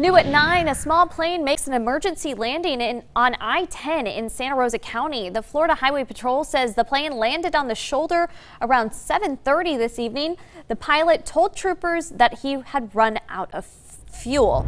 New at 9, a small plane makes an emergency landing in, on I-10 in Santa Rosa County. The Florida Highway Patrol says the plane landed on the shoulder around 7.30 this evening. The pilot told troopers that he had run out of fuel.